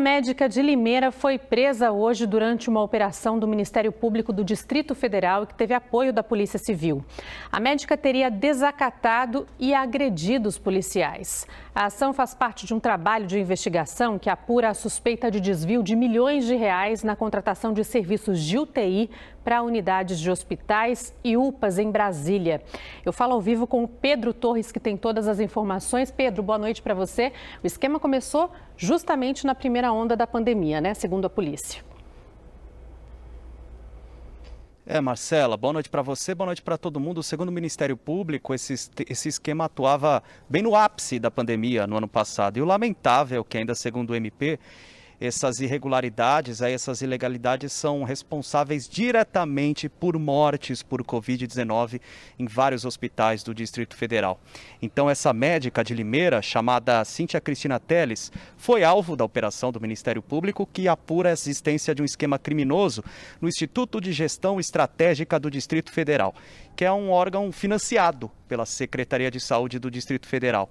médica de Limeira foi presa hoje durante uma operação do Ministério Público do Distrito Federal que teve apoio da Polícia Civil. A médica teria desacatado e agredido os policiais. A ação faz parte de um trabalho de investigação que apura a suspeita de desvio de milhões de reais na contratação de serviços de UTI para unidades de hospitais e UPAs em Brasília. Eu falo ao vivo com o Pedro Torres, que tem todas as informações. Pedro, boa noite para você. O esquema começou justamente na primeira primeira onda da pandemia, né? Segundo a polícia. É, Marcela, boa noite para você, boa noite para todo mundo. Segundo o Ministério Público, esse, esse esquema atuava bem no ápice da pandemia no ano passado. E o lamentável, é que ainda segundo o MP, essas irregularidades, essas ilegalidades são responsáveis diretamente por mortes por Covid-19 em vários hospitais do Distrito Federal. Então, essa médica de Limeira, chamada Cíntia Cristina Teles, foi alvo da operação do Ministério Público que apura a existência de um esquema criminoso no Instituto de Gestão Estratégica do Distrito Federal, que é um órgão financiado pela Secretaria de Saúde do Distrito Federal.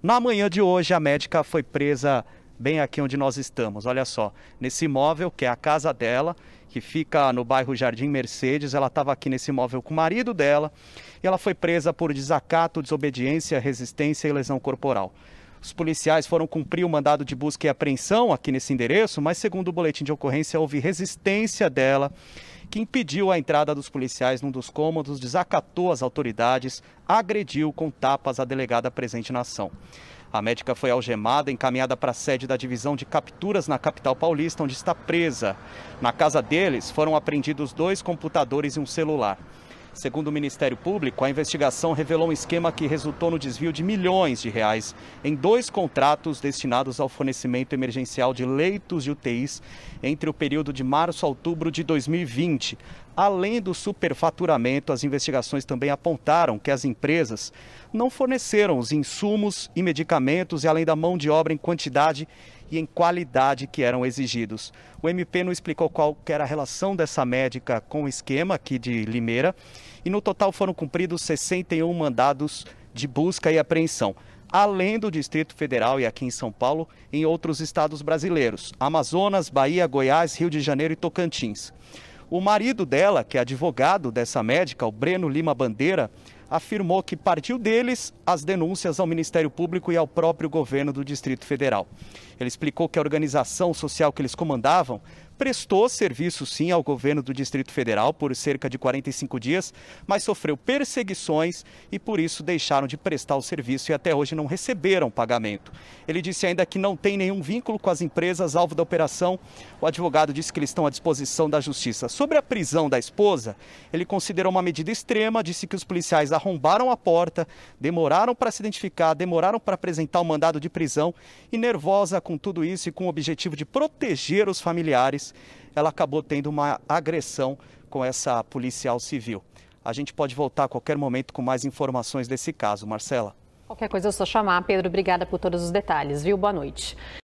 Na manhã de hoje, a médica foi presa bem aqui onde nós estamos. Olha só, nesse imóvel que é a casa dela, que fica no bairro Jardim Mercedes, ela estava aqui nesse imóvel com o marido dela e ela foi presa por desacato, desobediência, resistência e lesão corporal. Os policiais foram cumprir o mandado de busca e apreensão aqui nesse endereço, mas segundo o boletim de ocorrência, houve resistência dela, que impediu a entrada dos policiais num dos cômodos, desacatou as autoridades, agrediu com tapas a delegada presente na ação. A médica foi algemada, encaminhada para a sede da divisão de capturas na capital paulista, onde está presa. Na casa deles foram apreendidos dois computadores e um celular. Segundo o Ministério Público, a investigação revelou um esquema que resultou no desvio de milhões de reais em dois contratos destinados ao fornecimento emergencial de leitos de UTIs entre o período de março a outubro de 2020. Além do superfaturamento, as investigações também apontaram que as empresas não forneceram os insumos e medicamentos e além da mão de obra em quantidade e em qualidade que eram exigidos. O MP não explicou qual era a relação dessa médica com o esquema aqui de Limeira e no total foram cumpridos 61 mandados de busca e apreensão, além do Distrito Federal e aqui em São Paulo, em outros estados brasileiros: Amazonas, Bahia, Goiás, Rio de Janeiro e Tocantins. O marido dela, que é advogado dessa médica, o Breno Lima Bandeira, afirmou que partiu deles as denúncias ao Ministério Público e ao próprio governo do Distrito Federal. Ele explicou que a organização social que eles comandavam prestou serviço sim ao governo do Distrito Federal por cerca de 45 dias, mas sofreu perseguições e por isso deixaram de prestar o serviço e até hoje não receberam pagamento. Ele disse ainda que não tem nenhum vínculo com as empresas alvo da operação. O advogado disse que eles estão à disposição da justiça. Sobre a prisão da esposa, ele considerou uma medida extrema, disse que os policiais arrombaram a porta, demoraram para se identificar, demoraram para apresentar o mandado de prisão e nervosa com tudo isso e com o objetivo de proteger os familiares ela acabou tendo uma agressão com essa policial civil. A gente pode voltar a qualquer momento com mais informações desse caso, Marcela. Qualquer coisa é só chamar. Pedro, obrigada por todos os detalhes, viu? Boa noite.